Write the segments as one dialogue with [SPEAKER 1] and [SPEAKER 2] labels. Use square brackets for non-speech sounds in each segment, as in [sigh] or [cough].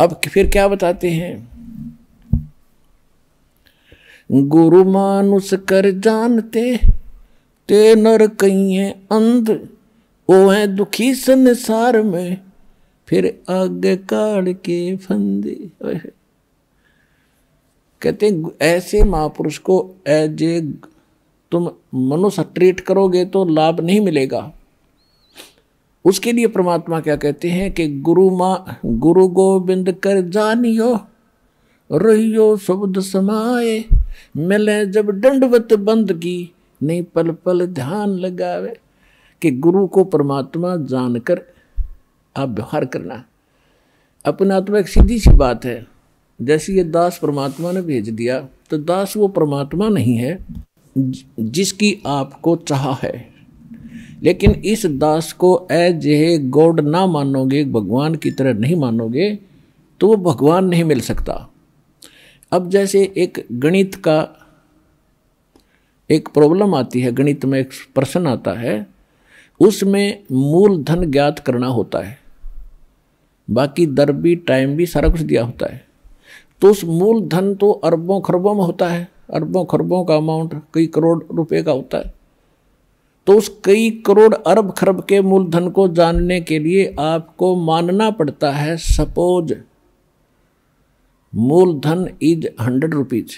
[SPEAKER 1] अब फिर क्या बताते हैं गुरु मानुष कर जानते ते नर कई हैं अंध ओ है दुखी संसार में फिर आगे काल के फंदे कहते ऐसे महापुरुष को एज ए तुम मनुष्य ट्रीट करोगे तो लाभ नहीं मिलेगा उसके लिए परमात्मा क्या कहते हैं कि गुरु माँ गुरु गोविंद कर जानियो रहियो शब्द समाए मिले जब दंडवत बंद की नहीं पल पल ध्यान लगावे कि गुरु को परमात्मा जानकर आप व्यवहार करना अपना तो एक सीधी सी बात है जैसे ये दास परमात्मा ने भेज दिया तो दास वो परमात्मा नहीं है जिसकी आपको चाह है लेकिन इस दास को एज ए गॉड ना मानोगे भगवान की तरह नहीं मानोगे तो वो भगवान नहीं मिल सकता अब जैसे एक गणित का एक प्रॉब्लम आती है गणित में एक प्रश्न आता है उसमें मूल धन ज्ञात करना होता है बाकी दर भी टाइम भी सारा कुछ दिया होता है तो उस मूल धन तो अरबों खरबों में होता है अरबों खरबों का अमाउंट कई करोड़ रुपए का होता है तो उस कई करोड़ अरब खरब के मूलधन को जानने के लिए आपको मानना पड़ता है सपोज मूलधन इज हंड्रेड रुपीज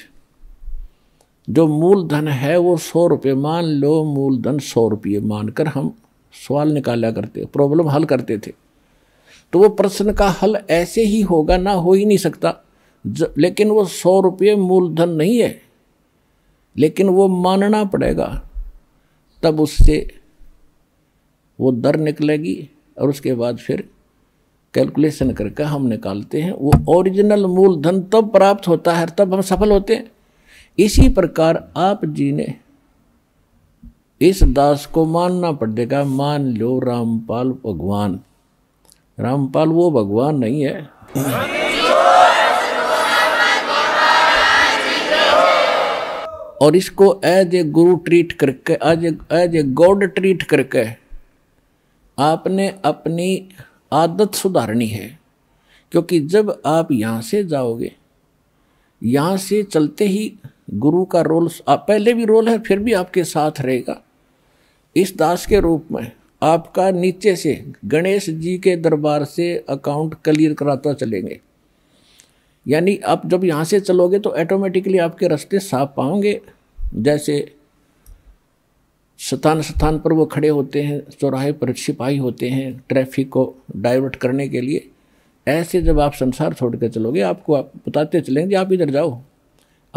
[SPEAKER 1] जो मूलधन है वो सौ रुपये मान लो मूलधन सौ रुपये मानकर हम सवाल निकाला करते प्रॉब्लम हल करते थे तो वो प्रश्न का हल ऐसे ही होगा ना हो ही नहीं सकता ज, लेकिन वो सौ रुपये मूलधन नहीं है लेकिन वो मानना पड़ेगा तब उससे वो दर निकलेगी और उसके बाद फिर कैलकुलेशन करके हम निकालते हैं वो ओरिजिनल मूलधन तब प्राप्त होता है तब हम सफल होते हैं इसी प्रकार आप जी ने इस दास को मानना पड़ेगा मान लो रामपाल भगवान रामपाल वो भगवान नहीं है और इसको एज ए गुरु ट्रीट करके as as a God treat करके आपने अपनी आदत सुधारनी है क्योंकि जब आप यहाँ से जाओगे यहाँ से चलते ही गुरु का रोल पहले भी रोल है फिर भी आपके साथ रहेगा इस दास के रूप में आपका नीचे से गणेश जी के दरबार से अकाउंट क्लियर कराता चलेंगे यानी आप जब यहाँ से चलोगे तो ऑटोमेटिकली आपके रास्ते साफ पाओगे जैसे स्थान स्थान पर वो खड़े होते हैं चौराहे पर सिपाही होते हैं ट्रैफिक को डाइवर्ट करने के लिए ऐसे जब आप संसार छोड़ कर चलोगे आपको आप बताते चलेंगे आप इधर जाओ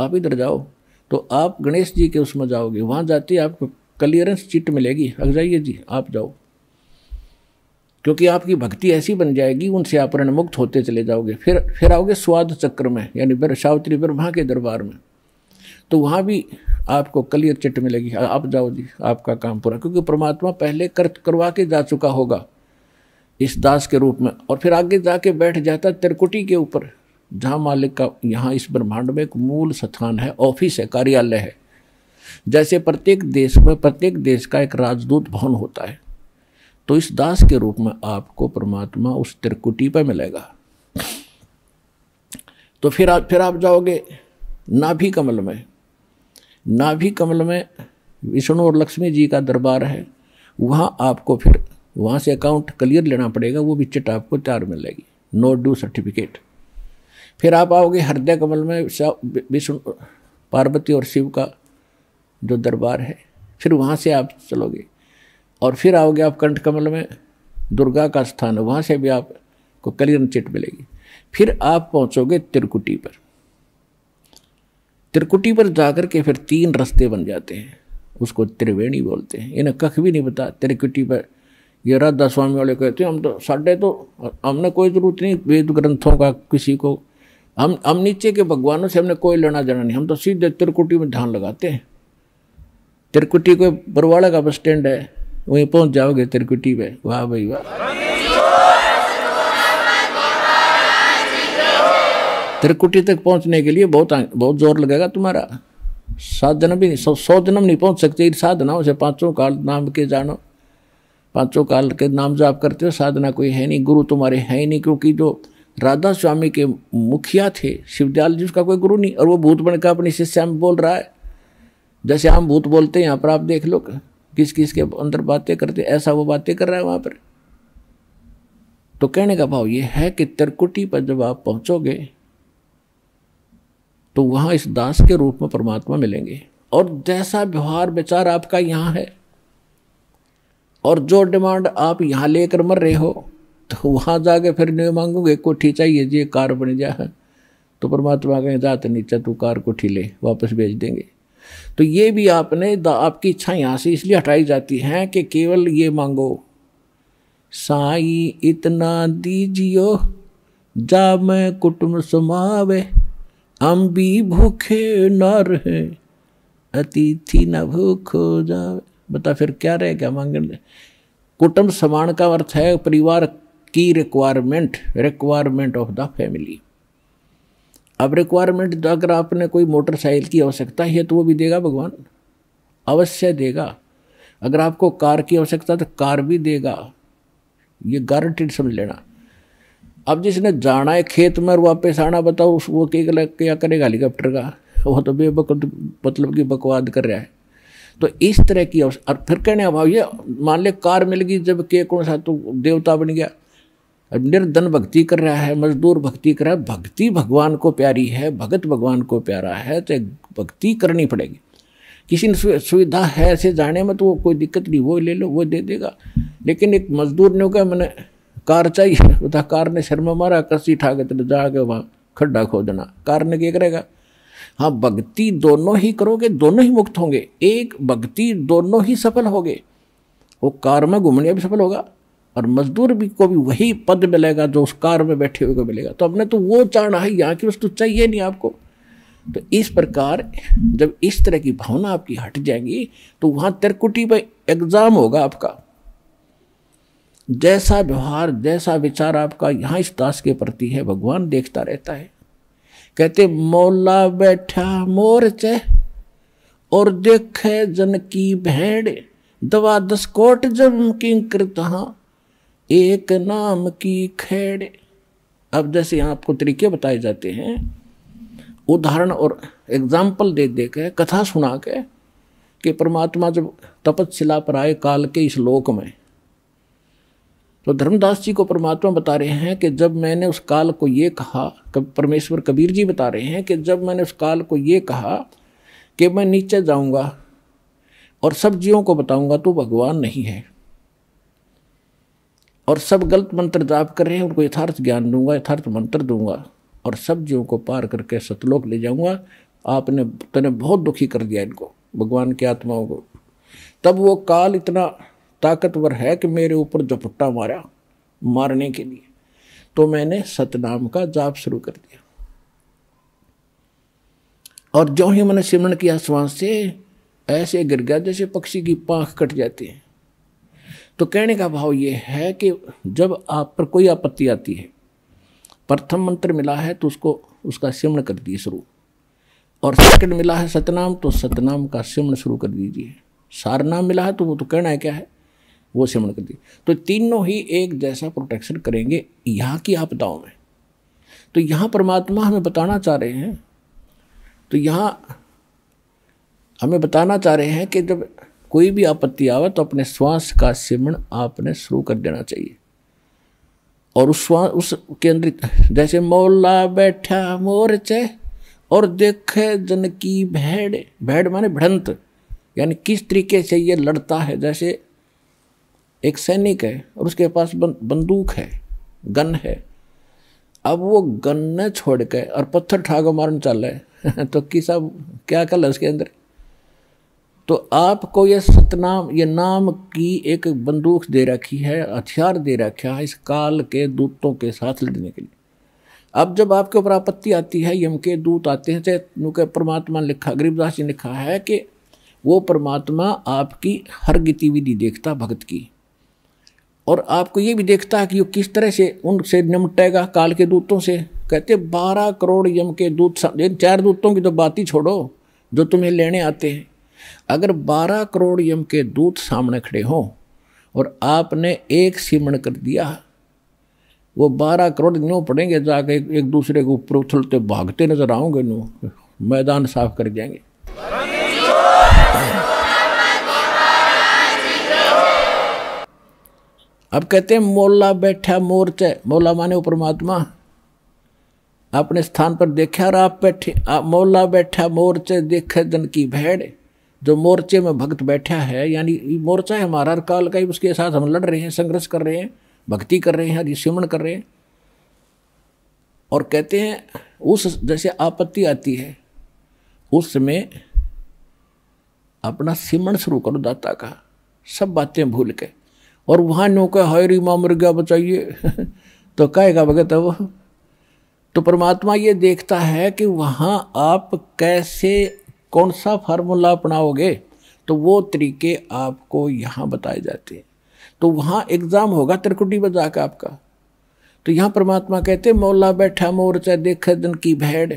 [SPEAKER 1] आप इधर जाओ तो आप गणेश जी के उसमें जाओगे वहाँ जाते आपको क्लियरेंस चिट मिलेगी अग जाइए जी आप जाओ क्योंकि आपकी भक्ति ऐसी बन जाएगी उनसे आप मुक्त होते चले जाओगे फिर फिर आओगे स्वाद चक्र में यानी फिर सावित्री ब्रह्मा के दरबार में तो वहाँ भी आपको कलियर चिट मिलेगी आप जाओ जी आपका काम पूरा क्योंकि परमात्मा पहले कर करवा के जा चुका होगा इस दास के रूप में और फिर आगे जाके बैठ जाता त्रिकुटी के ऊपर जहाँ मालिक का यहाँ इस ब्रह्मांड में एक मूल स्थान है ऑफिस है कार्यालय है जैसे प्रत्येक देश में प्रत्येक देश का एक राजदूत भवन होता है तो इस दास के रूप में आपको परमात्मा उस त्रिकुटी पर मिलेगा तो फिर आप फिर आप जाओगे नाभि कमल में नाभि कमल में विष्णु और लक्ष्मी जी का दरबार है वहाँ आपको फिर वहाँ से अकाउंट क्लियर लेना पड़ेगा वो भी चिट आपको चार मिलेगी नो डू सर्टिफिकेट फिर आप आओगे हृदय कमल में विष्णु पार्वती और शिव का जो दरबार है फिर वहाँ से आप चलोगे और फिर आओगे आप कंठ कमल में दुर्गा का स्थान है वहाँ से भी आपको कलियन चिट मिलेगी फिर आप पहुँचोगे त्रिकुटी पर त्रिकुटी पर जाकर के फिर तीन रास्ते बन जाते हैं उसको त्रिवेणी बोलते हैं इन्हें कख भी नहीं पता त्रिकुटी पर ये राधा स्वामी वाले कहते हैं हम तो साढ़े तो हमने कोई जरूरत नहीं वेद ग्रंथों का किसी को हम हम नीचे के भगवानों से हमने कोई लेना देना नहीं हम तो सीधे त्रिकुटी में ध्यान लगाते हैं त्रिकुटी को बरवाड़ा का बस स्टैंड है वहीं पहुंच जाओगे त्रिकुटी में वाह भाई वाह त्रिकुटी तक पहुंचने के लिए बहुत बहुत जोर लगेगा तुम्हारा सात जन्म भी नहीं सौ सौ जन्म नहीं पहुंच सकते साधनाओं से पांचों काल नाम के जानो पांचों काल के नाम जाप करते हो साधना कोई है नहीं गुरु तुम्हारे है ही नहीं क्योंकि जो राधा स्वामी के मुखिया थे शिवदयाल जी उसका कोई गुरु नहीं और वो भूत बनकर अपनी शिष्या में बोल रहा है जैसे हम भूत बोलते हैं यहाँ पर आप देख लो किस किस के अंदर बातें करते ऐसा वो बातें कर रहा है वहाँ पर तो कहने का भाव ये है कि त्रिकुटी पर जब आप पहुंचोगे तो वहाँ इस दास के रूप में परमात्मा मिलेंगे और जैसा व्यवहार विचार आपका यहाँ है और जो डिमांड आप यहाँ लेकर मर रहे हो तो वहाँ जाके फिर नहीं मांगोगे कोठी चाहिए जी कार बन जा तो परमात्मा कहें जात नीचे तू कार कोठी ले वापस भेज देंगे तो ये भी आपने आपकी इच्छा यहाँ से इसलिए हटाई जाती हैं कि केवल ये मांगो साई इतना दीजियो जा मैं कुटुम समावे हम भी भूखे न रहे अतिथि न भूख हो जावे बता फिर क्या रहेगा मांगने कुटुम्ब समान का अर्थ है परिवार की requirement requirement of the family अब रिक्वायरमेंट तो अगर आपने कोई मोटरसाइकिल की आवश्यकता है तो वो भी देगा भगवान अवश्य देगा अगर आपको कार की आवश्यकता तो कार भी देगा ये गारंटीड समझ लेना अब जिसने जाना है खेत में और वापस आना बताओ उस वो क्या करेगा हेलीकॉप्टर का वो तो बेबक मतलब कि बकवाद कर रहा है तो इस तरह की और फिर कहने अभाव ये मान ले कार मिल गई जब के कौन सा तो देवता बन गया निर्धन भक्ति कर रहा है मजदूर भक्ति कर रहा है भक्ति भगवान को प्यारी है भगत भगवान को प्यारा है तो भक्ति करनी पड़ेगी किसी ने सुविधा है ऐसे जाने में तो वो कोई दिक्कत नहीं वो ले लो वो दे देगा लेकिन एक मजदूर ने कहा मैंने कार चाहिए बता [laughs] कार ने शर्म मारा कसी ठा तो जाके वहाँ खड्डा खोदना कार ने क्या करेगा हाँ भक्ति दोनों ही करोगे दोनों ही मुक्त होंगे एक भक्ति दोनों ही सफल होगे वो कार में घूमने भी सफल होगा और मजदूर भी को भी वही पद मिलेगा जो उस कार में बैठे हुए को मिलेगा तो हमने तो वो चाहना है यहाँ की वस्तु चाहिए नहीं आपको तो इस प्रकार जब इस तरह की भावना आपकी हट जाएगी तो वहां त्रिकुटी पर एग्जाम होगा आपका जैसा व्यवहार जैसा विचार आपका यहाँ इस दास के प्रति है भगवान देखता रहता है कहते मौला बैठा मोर चे और देखे जन की भेड़ दवा दस कोट जम किंग कृत हाँ एक नाम की खेड़ अब जैसे यहाँ आपको तरीके बताए जाते हैं उदाहरण और एग्जाम्पल दे दे के कथा सुना के कि परमात्मा जब तपतशिला पर आए काल के इस लोक में तो धर्मदास जी को परमात्मा बता रहे हैं कि जब मैंने उस काल को ये कहा कब परमेश्वर कबीर जी बता रहे हैं कि जब मैंने उस काल को ये कहा कि मैं नीचे जाऊंगा और सब जीवों को बताऊंगा तो भगवान नहीं है और सब गलत मंत्र जाप कर रहे हैं उनको यथार्थ ज्ञान दूंगा यथार्थ मंत्र दूंगा और सब जीवों को पार करके सतलोक ले जाऊंगा आपने तने बहुत दुखी कर दिया इनको भगवान की आत्माओं को तब वो काल इतना ताकतवर है कि मेरे ऊपर झपट्टा मारा मारने के लिए तो मैंने सतनाम का जाप शुरू कर दिया और जो ही मैंने सिमरण किया श्वास से ऐसे गिर गया जैसे पक्षी की पाख कट जाती है तो कहने का भाव ये है कि जब आप पर कोई आपत्ति आती है प्रथम मंत्र मिला है तो उसको उसका सिमण कर दिए शुरू और सेकंड मिला है सतनाम तो सतनाम का सिमण शुरू कर दीजिए सारनाम मिला है तो वो तो कहना है क्या है वो सिमण कर दीजिए तो तीनों ही एक जैसा प्रोटेक्शन करेंगे यहाँ की आपदाओं में तो यहाँ परमात्मा हमें बताना चाह रहे हैं तो यहाँ हमें बताना चाह रहे हैं कि जब कोई भी आपत्ति आवे तो अपने श्वास का सिमरण आपने शुरू कर देना चाहिए और उस श्वास उसके अंदर जैसे मौला बैठा मोरचे और देखे जन की भेड़ भेड़ माने भड़ंत यानी किस तरीके से ये लड़ता है जैसे एक सैनिक है और उसके पास बंदूक है गन है अब वो गन ने छोड़ के और पत्थर ठाको मारने चल रहे [laughs] तो किसा क्या कल है उसके अंदर तो आपको ये सतनाम ये नाम की एक बंदूक दे रखी है हथियार दे रखा है इस काल के दूतों के साथ लड़ने के लिए अब जब आपके ऊपर आपत्ति आती है यम के दूत आते हैं चाहे परमात्मा लिखा गरीबदास जी ने लिखा है कि वो परमात्मा आपकी हर गतिविधि देखता भगत की और आपको ये भी देखता है कि वो किस तरह से उनसे निपटेगा काल के दूतों से कहते बारह करोड़ यम के दूत इन चार दूतों की तो बात ही छोड़ो जो तुम्हें लेने आते हैं अगर 12 करोड़ यम के दूत सामने खड़े हो और आपने एक सीमण कर दिया वो 12 करोड़ नो पड़ेंगे जाके एक दूसरे को ऊपर उथलते भागते नजर आओगे नो मैदान साफ कर जाएंगे अब कहते हैं मोला बैठा मोर्चे मोला माने परमात्मा अपने स्थान पर देखा और आप बैठे मोला बैठा मोर्चे देखे जन की भेड़ जो मोर्चे में भक्त बैठा है यानी मोर्चा है हमारा काल का ही उसके साथ हम लड़ रहे हैं संघर्ष कर रहे हैं भक्ति कर रहे हैं हरिश्रमण कर रहे हैं और कहते हैं उस जैसे आपत्ति आती है उस समय अपना सिमरण शुरू करो दाता का सब बातें भूल के और वहाँ नो का हरी माँ मुर्गा बचाइए [laughs] तो कहेगा भगत अब तो परमात्मा ये देखता है कि वहाँ आप कैसे कौन सा फार्मूला अपनाओगे तो वो तरीके आपको यहाँ बताए जाते हैं तो वहाँ एग्ज़ाम होगा त्रिकुटी बजा का आपका तो यहाँ परमात्मा कहते हैं मौला बैठा चाहे देख दिन की भेड़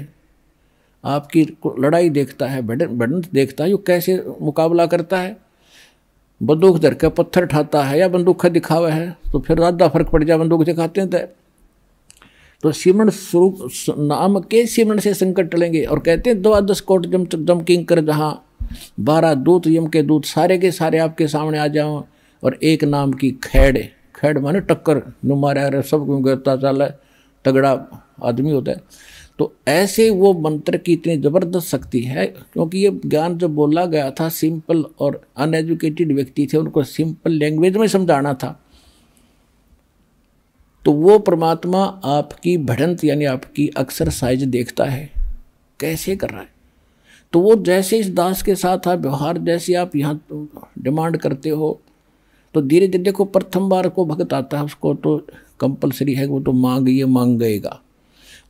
[SPEAKER 1] आपकी लड़ाई देखता है बडन देखता है जो कैसे मुकाबला करता है बंदूक धर के पत्थर उठाता है या बंदूक दिखावा है तो फिर ज्यादा फर्क पड़ जाए बंदूक दिखाते हैं तो तो सिमरण स्वरूप नाम के सिमरण से संकट टलेंगे और कहते हैं द्वादश कोट जम जम किंग कर जहाँ बारह दूत यम के दूत सारे के सारे आपके सामने आ जाओ और एक नाम की खैड़ खैड़ माने टक्कर जो मारा है सब गिरता चाल है तगड़ा आदमी होता है तो ऐसे वो मंत्र की इतनी ज़बरदस्त शक्ति है क्योंकि ये ज्ञान जो बोला गया था सिंपल और अनएजुकेटेड व्यक्ति थे उनको सिंपल लैंग्वेज में समझाना था तो वो परमात्मा आपकी भड़ंत यानी आपकी एक्सरसाइज देखता है कैसे कर रहा है तो वो जैसे इस दास के साथ आप व्यवहार जैसे आप यहाँ डिमांड करते हो तो धीरे धीरे देखो प्रथम बार को भगत आता है उसको तो कंपलसरी है वो तो मांग ये मांग गएगा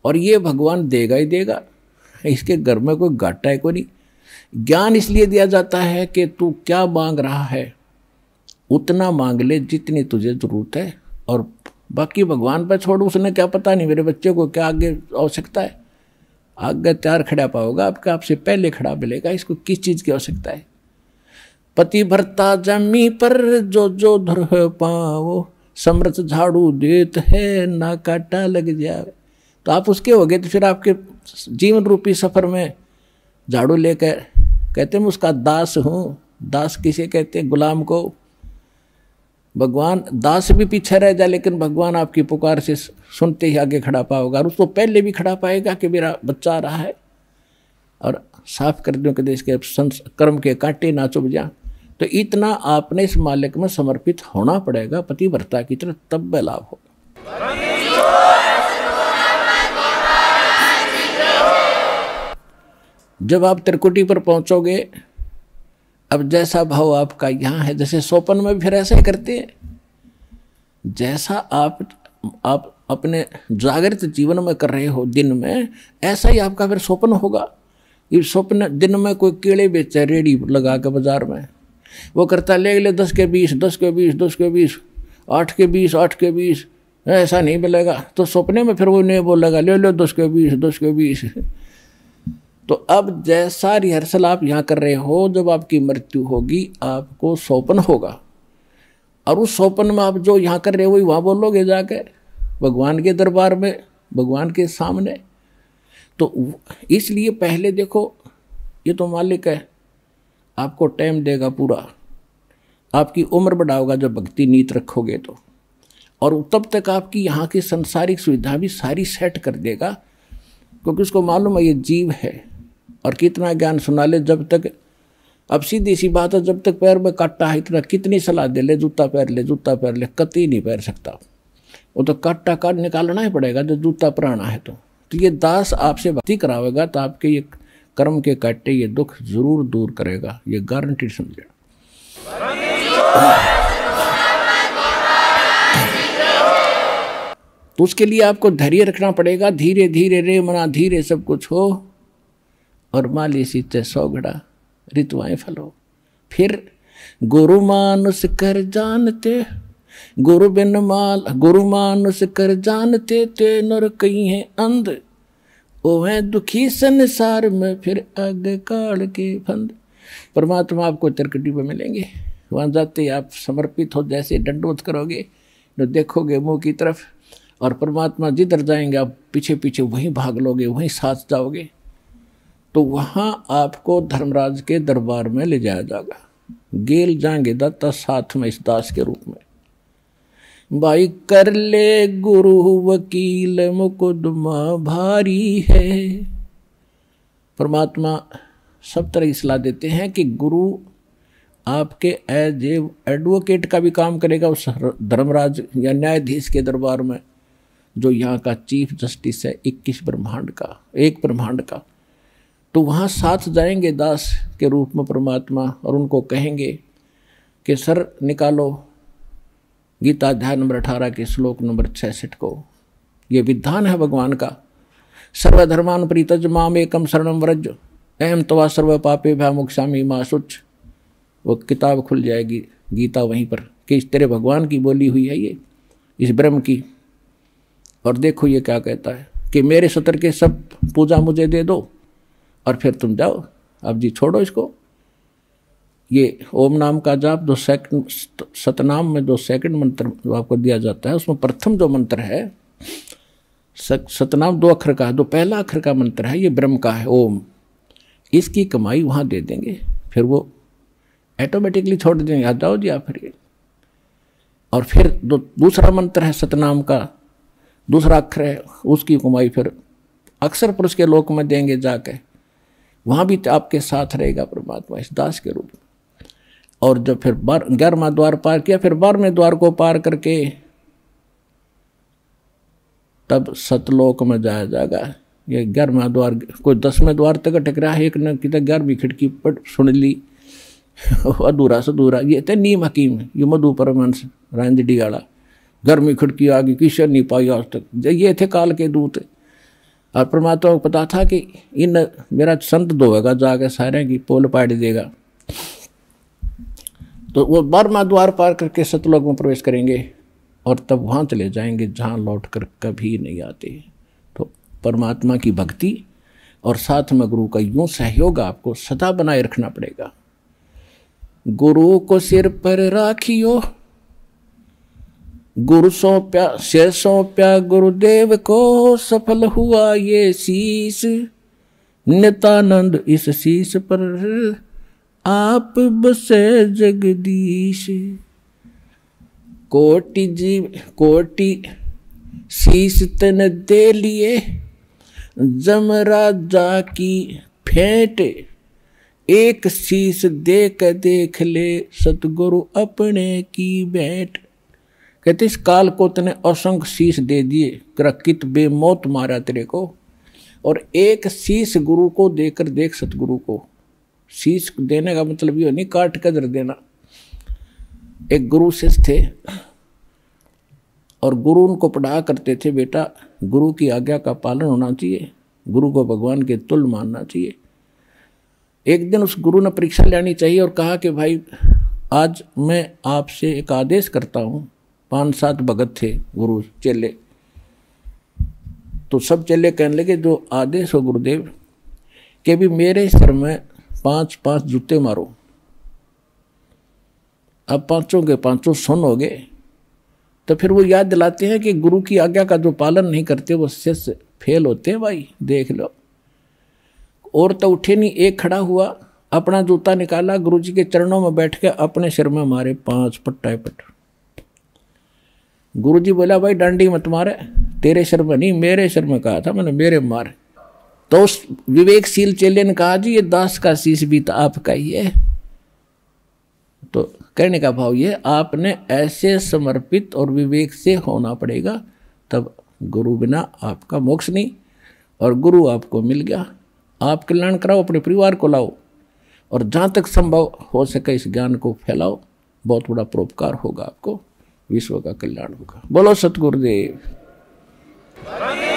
[SPEAKER 1] और ये भगवान देगा ही देगा इसके घर में कोई घाटा है कोई नहीं ज्ञान इसलिए दिया जाता है कि तू क्या मांग रहा है उतना मांग ले जितनी तुझे ज़रूरत है और बाकी भगवान पर छोड़ उसने क्या पता नहीं मेरे बच्चे को क्या आगे आवश्यकता है आगे तैयार खड़ा पाओगा आपका आपसे पहले खड़ा मिलेगा इसको किस चीज़ की आवश्यकता है पति भरता जमी पर जो जो धर पाओ समृत झाड़ू देत है ना काटा लग जाए तो आप उसके हो गए तो फिर आपके जीवन रूपी सफ़र में झाड़ू लेकर कहते मैं उसका दास हूँ दास किसे कहते हैं गुलाम को भगवान दास भी पीछे रह जाए लेकिन भगवान आपकी पुकार से सुनते ही आगे खड़ा पाओगे और उसको पहले भी खड़ा पाएगा कि मेरा बच्चा आ रहा है और साफ कर दो कि देश के संस कर्म के कांटे ना चुभ जा तो इतना आपने इस मालिक में समर्पित होना पड़ेगा पतिव्रता की तरह तब वह लाभ होगा जब आप त्रिकुटी पर पहुंचोगे अब जैसा भाव आपका यहाँ है जैसे सोपन में फिर ऐसे करते हैं जैसा आप आप अपने जागृत जीवन में कर रहे हो दिन में ऐसा ही आपका फिर स्वप्न होगा ये स्वप्न दिन में कोई केले बेचता है रेडी लगा के बाजार में वो करता ले ले दस के बीस दस के बीस दस के बीस आठ के बीस आठ के बीस ऐसा नहीं मिलेगा तो सपने में फिर वो नहीं बोलेगा ले लो दस के बीस दस के बीस तो अब जैसा रिहर्सल आप यहाँ कर रहे हो जब आपकी मृत्यु होगी आपको सौपन होगा और उस सौपन में आप जो यहाँ कर रहे हो वही वहाँ बोलोगे जाके भगवान के दरबार में भगवान के सामने तो इसलिए पहले देखो ये तो मालिक है आपको टाइम देगा पूरा आपकी उम्र बढ़ाओगा जब भक्ति नीत रखोगे तो और तब तक आपकी यहाँ की संसारिक सुविधा भी सारी सेट कर देगा क्योंकि उसको मालूम है ये जीव है और कितना ज्ञान सुना ले जब तक अब सीधी सी बात है जब तक पैर में काटा है इतना कितनी सलाह दे ले जूता पैर ले जूता पैर ले कति नहीं पैर सकता वो तो काटा काट निकालना ही पड़ेगा जब जूता पुराना है तो तो ये दास आपसे भक्ति करावेगा तो आपके ये कर्म के काटे ये दुख जरूर दूर करेगा ये गारंटी समझे तो उसके लिए आपको धैर्य रखना पड़ेगा धीरे धीरे रे मना धीरे सब कुछ हो और माली सीते सौगड़ा ऋतुआएं फलो फिर गुरु मानुस कर जानते गुरु बिन माल गुरु मानुस कर जानते ते नर कई हैं अंध ओ है दुखी संसार में फिर अग काल के फंद परमात्मा आपको चरकटी पर मिलेंगे वहाँ जाते ही आप समर्पित हो जैसे डंडोत करोगे जो तो देखोगे मुंह की तरफ और परमात्मा जिधर जाएंगे आप पीछे पीछे वहीं भाग लोगे वहीं साथ जाओगे तो वहाँ आपको धर्मराज के दरबार में ले जाया जाएगा गेल जाएंगे दत्ता साथ में इस दास के रूप में भाई कर ले गुरु वकील मुकुदमा भारी है परमात्मा सब तरह सलाह देते हैं कि गुरु आपके एज ए एडवोकेट का भी काम करेगा उस धर्मराज या न्यायाधीश के दरबार में जो यहाँ का चीफ जस्टिस है इक्कीस ब्रह्मांड का एक ब्रह्मांड का तो वहाँ साथ जाएंगे दास के रूप में परमात्मा और उनको कहेंगे कि सर निकालो गीता अध्याय नंबर अठारह के श्लोक नंबर छसठ को ये विधान है भगवान का सर्वधर्मान प्रीतज माम एकम शरणम व्रज एम तवा सर्व पापे भा मुक्षामी माँ सुच वो किताब खुल जाएगी गीता वहीं पर कि इस तेरे भगवान की बोली हुई है ये इस ब्रह्म की और देखो ये क्या कहता है कि मेरे सतर के सब पूजा मुझे दे दो और फिर तुम जाओ अब जी छोड़ो इसको ये ओम नाम का जाप जो सेकंड सतनाम में जो सेकंड मंत्र जो आपको दिया जाता है उसमें प्रथम जो मंत्र है सतनाम दो अक्षर का जो पहला अक्षर का मंत्र है ये ब्रह्म का है ओम इसकी कमाई वहाँ दे देंगे फिर वो ऐटोमेटिकली छोड़ देंगे आ जाओ जी आप फिर और फिर जो दूसरा मंत्र है सतनाम का दूसरा अक्षर है उसकी कमाई फिर अक्सर पुरुष के लोक में देंगे जाके वहाँ भी तो आपके साथ रहेगा परमात्मा इस दास के रूप में और जब फिर बार ग्यारहवा द्वार पार किया फिर बारहवें द्वार को पार करके तब सतलोक में जाया जाएगा ये ग्यारहवा द्वार कोई दसवें द्वार तक है एक न कि ग्यारहवीं खिड़की पर सुन ली [laughs] अधूरा सधूरा ये थे नीम हकीम ये मधु परमंश रंजडी वाला गर्मी खिड़की आ गई किशन नहीं पाई आज तक ये थे काल के दूत और परमात्मा को पता था कि इन मेरा संत धोएगा जाके सारे की पोल पाड़ी देगा तो वो बर्मा द्वार पार करके सतलोक में प्रवेश करेंगे और तब वहाँ चले जाएंगे जहाँ लौट कर कभी नहीं आते तो परमात्मा की भक्ति और साथ में गुरु का यूँ सहयोग आपको सदा बनाए रखना पड़ेगा गुरु को सिर पर राखियो गुरु सौंप्या से सौंप्या गुरुदेव को सफल हुआ ये शीश नितानंद इस शीश पर आप बसे जगदीश कोटि जीव कोटि शीश तन दे लिए जमराजा की फेंट एक शीश देख देख ले सतगुरु अपने की बैठ कहते इस काल को तने असंख्य शीश दे दिए क्रकित बेमौत मारा तेरे को और एक शीश गुरु को देकर देख सतगुरु को शीश देने का मतलब ये नहीं काट कदर देना एक गुरु शिष्य थे और गुरु उनको पढ़ा करते थे बेटा गुरु की आज्ञा का पालन होना चाहिए गुरु को भगवान के तुल मानना चाहिए एक दिन उस गुरु ने परीक्षा लेनी चाहिए और कहा कि भाई आज मैं आपसे एक आदेश करता हूँ पांच सात भगत थे गुरु चेले तो सब चेले कहने लगे जो आदेश हो गुरुदेव के भी मेरे सर में पांच पांच जूते मारो अब पांचों के पांचों सुन हो गए तो फिर वो याद दिलाते हैं कि गुरु की आज्ञा का जो पालन नहीं करते वो शिष्य फेल होते हैं भाई देख लो और तो उठे नहीं एक खड़ा हुआ अपना जूता निकाला गुरुजी के चरणों में बैठ के अपने सिर में मारे पांच पट्टा पट्टा गुरु जी बोला भाई डांडी मत मारे तेरे सर में नहीं मेरे सर में कहा था मैंने मेरे मारे तो उस विवेकशील चेले ने कहा जी ये दास का शीश भी तो आपका ही है तो कहने का भाव ये आपने ऐसे समर्पित और विवेक से होना पड़ेगा तब गुरु बिना आपका मोक्ष नहीं और गुरु आपको मिल गया आप कल्याण कराओ अपने परिवार को लाओ और जहाँ तक संभव हो सके इस ज्ञान को फैलाओ बहुत बड़ा परोपकार होगा आपको विश्व का कल्याण होगा बोलो सतगुरुदेव